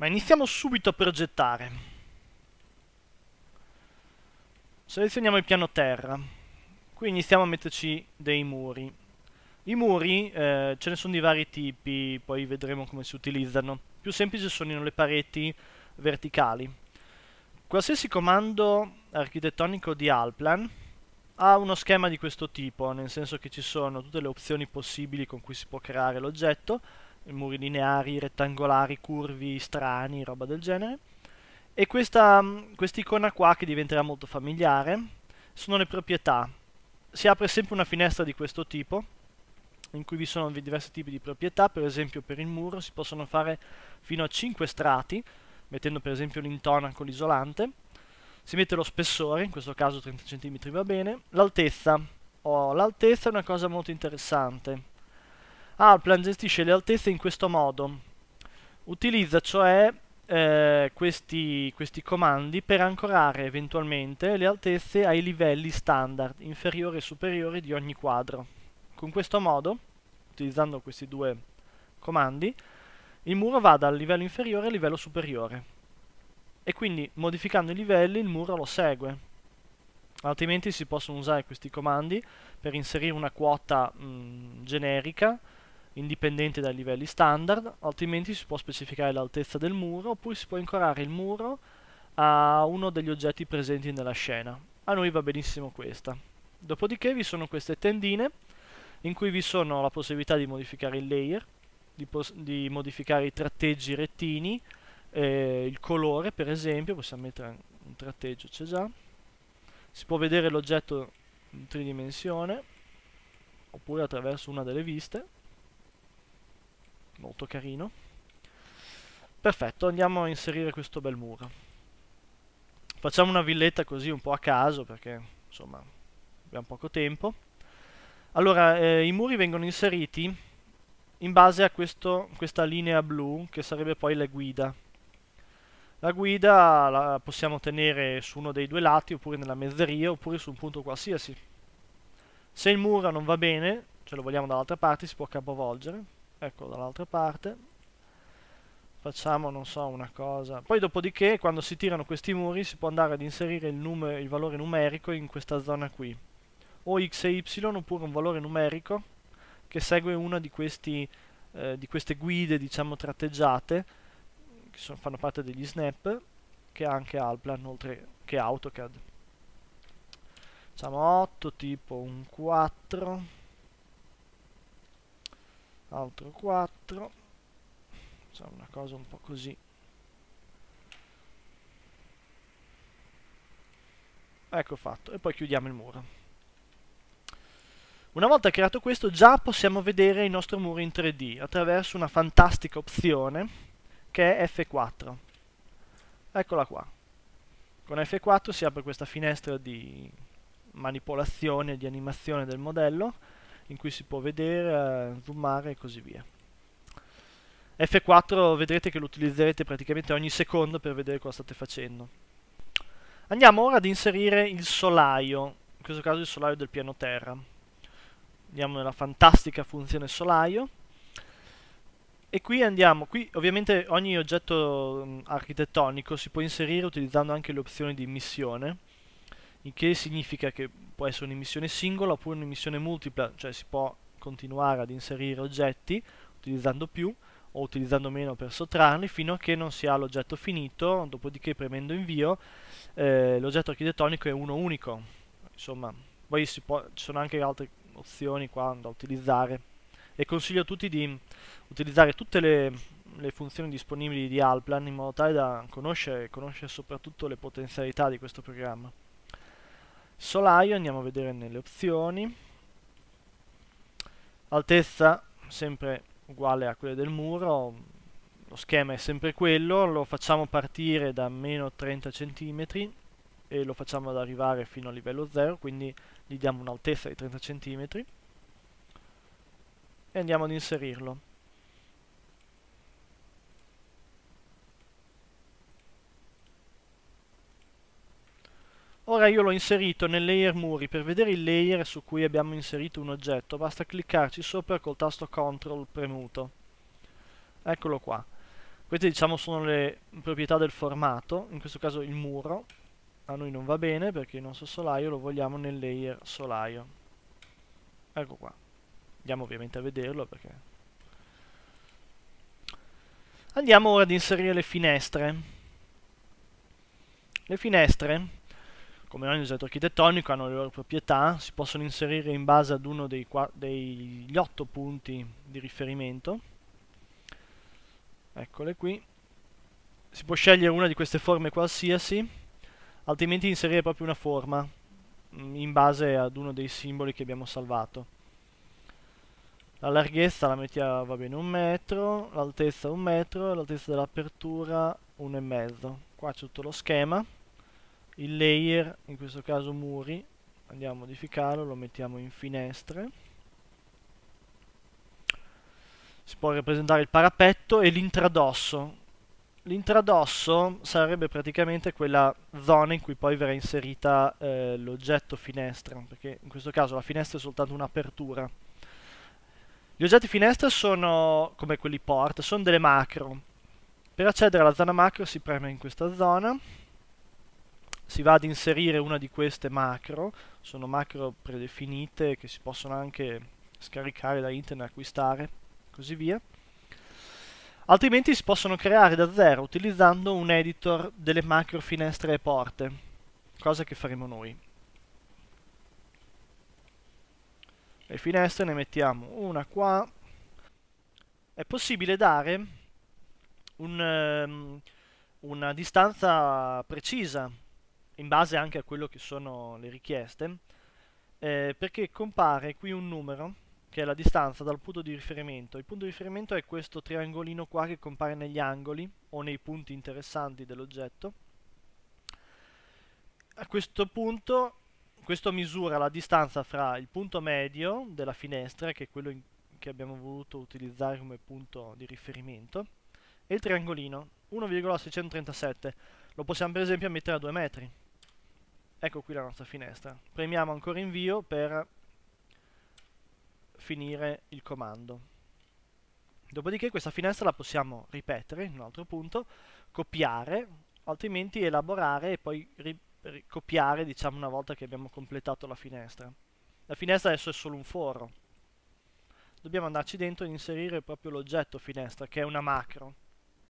Ma iniziamo subito a progettare. Selezioniamo il piano terra. Qui iniziamo a metterci dei muri. I muri eh, ce ne sono di vari tipi, poi vedremo come si utilizzano. Più semplici sono le pareti verticali. Qualsiasi comando architettonico di Alplan ha uno schema di questo tipo, nel senso che ci sono tutte le opzioni possibili con cui si può creare l'oggetto, muri lineari, rettangolari, curvi, strani, roba del genere. E questa mm, icona qua, che diventerà molto familiare, sono le proprietà. Si apre sempre una finestra di questo tipo, in cui vi sono diversi tipi di proprietà, per esempio per il muro si possono fare fino a 5 strati, mettendo per esempio l'intonaco, l'isolante. Si mette lo spessore, in questo caso 30 cm va bene, l'altezza. Oh, l'altezza è una cosa molto interessante Alplan gestisce le altezze in questo modo. Utilizza cioè eh, questi, questi comandi per ancorare eventualmente le altezze ai livelli standard, inferiore e superiore di ogni quadro. Con questo modo, utilizzando questi due comandi, il muro va dal livello inferiore al livello superiore. E quindi modificando i livelli il muro lo segue. Altrimenti si possono usare questi comandi per inserire una quota mh, generica indipendente dai livelli standard, altrimenti si può specificare l'altezza del muro oppure si può ancorare il muro a uno degli oggetti presenti nella scena. A noi va benissimo questa. Dopodiché vi sono queste tendine in cui vi sono la possibilità di modificare il layer, di, di modificare i tratteggi rettini, eh, il colore per esempio, possiamo mettere un tratteggio, c'è già. Si può vedere l'oggetto in tridimensione oppure attraverso una delle viste molto carino. Perfetto, andiamo a inserire questo bel muro. Facciamo una villetta così un po' a caso perché insomma abbiamo poco tempo. Allora, eh, i muri vengono inseriti in base a questo, questa linea blu che sarebbe poi la guida. La guida la possiamo tenere su uno dei due lati oppure nella mezzeria oppure su un punto qualsiasi. Se il muro non va bene, ce lo vogliamo dall'altra parte, si può capovolgere ecco dall'altra parte facciamo non so una cosa poi dopodiché quando si tirano questi muri si può andare ad inserire il, il valore numerico in questa zona qui o x e y oppure un valore numerico che segue una di, questi, eh, di queste guide diciamo tratteggiate che sono, fanno parte degli snap che ha anche Alplan oltre che AutoCAD facciamo 8 tipo un 4 altro 4 insomma una cosa un po' così ecco fatto e poi chiudiamo il muro una volta creato questo già possiamo vedere il nostro muro in 3D attraverso una fantastica opzione che è F4 eccola qua con F4 si apre questa finestra di manipolazione di animazione del modello in cui si può vedere, eh, zoomare e così via. F4 vedrete che lo utilizzerete praticamente ogni secondo per vedere cosa state facendo. Andiamo ora ad inserire il solaio, in questo caso il solaio del piano terra. Andiamo nella fantastica funzione solaio. E qui andiamo, qui ovviamente ogni oggetto architettonico si può inserire utilizzando anche le opzioni di missione il che significa che può essere un'emissione singola oppure un'emissione multipla, cioè si può continuare ad inserire oggetti utilizzando più o utilizzando meno per sottrarli fino a che non si ha l'oggetto finito, dopodiché premendo invio eh, l'oggetto architettonico è uno unico, insomma poi ci sono anche altre opzioni qua da utilizzare e consiglio a tutti di utilizzare tutte le, le funzioni disponibili di Alplan in modo tale da conoscere, conoscere soprattutto le potenzialità di questo programma. Solaio andiamo a vedere nelle opzioni. Altezza sempre uguale a quella del muro, lo schema è sempre quello, lo facciamo partire da meno 30 cm e lo facciamo ad arrivare fino a livello 0, quindi gli diamo un'altezza di 30 cm e andiamo ad inserirlo. Ora io l'ho inserito nel layer muri, per vedere il layer su cui abbiamo inserito un oggetto basta cliccarci sopra col tasto CTRL premuto. Eccolo qua. Queste diciamo sono le proprietà del formato, in questo caso il muro, a noi non va bene perché il nostro solaio lo vogliamo nel layer solaio. Ecco qua. Andiamo ovviamente a vederlo perché... Andiamo ora ad inserire le finestre. Le finestre come ogni oggetto architettonico, hanno le loro proprietà, si possono inserire in base ad uno dei degli otto punti di riferimento. Eccole qui. Si può scegliere una di queste forme qualsiasi, altrimenti inserire proprio una forma mm, in base ad uno dei simboli che abbiamo salvato. La larghezza la mettiamo, va bene, un metro, l'altezza un metro, l'altezza dell'apertura un e mezzo. Qua c'è tutto lo schema il layer, in questo caso muri, andiamo a modificarlo, lo mettiamo in finestre. Si può rappresentare il parapetto e l'intradosso. L'intradosso sarebbe praticamente quella zona in cui poi verrà inserita eh, l'oggetto finestra, perché in questo caso la finestra è soltanto un'apertura. Gli oggetti finestra sono, come quelli port, sono delle macro. Per accedere alla zona macro si preme in questa zona, si va ad inserire una di queste macro, sono macro predefinite che si possono anche scaricare da internet, acquistare, così via. Altrimenti si possono creare da zero utilizzando un editor delle macro finestre e porte, cosa che faremo noi. Le finestre ne mettiamo una qua. È possibile dare un, um, una distanza precisa in base anche a quello che sono le richieste, eh, perché compare qui un numero che è la distanza dal punto di riferimento. Il punto di riferimento è questo triangolino qua che compare negli angoli o nei punti interessanti dell'oggetto. A questo punto questo misura la distanza fra il punto medio della finestra, che è quello che abbiamo voluto utilizzare come punto di riferimento, e il triangolino, 1,637. Lo possiamo per esempio mettere a 2 metri, Ecco qui la nostra finestra. Premiamo ancora invio per finire il comando. Dopodiché questa finestra la possiamo ripetere in un altro punto, copiare, altrimenti elaborare e poi copiare diciamo una volta che abbiamo completato la finestra. La finestra adesso è solo un foro. Dobbiamo andarci dentro e inserire proprio l'oggetto finestra, che è una macro.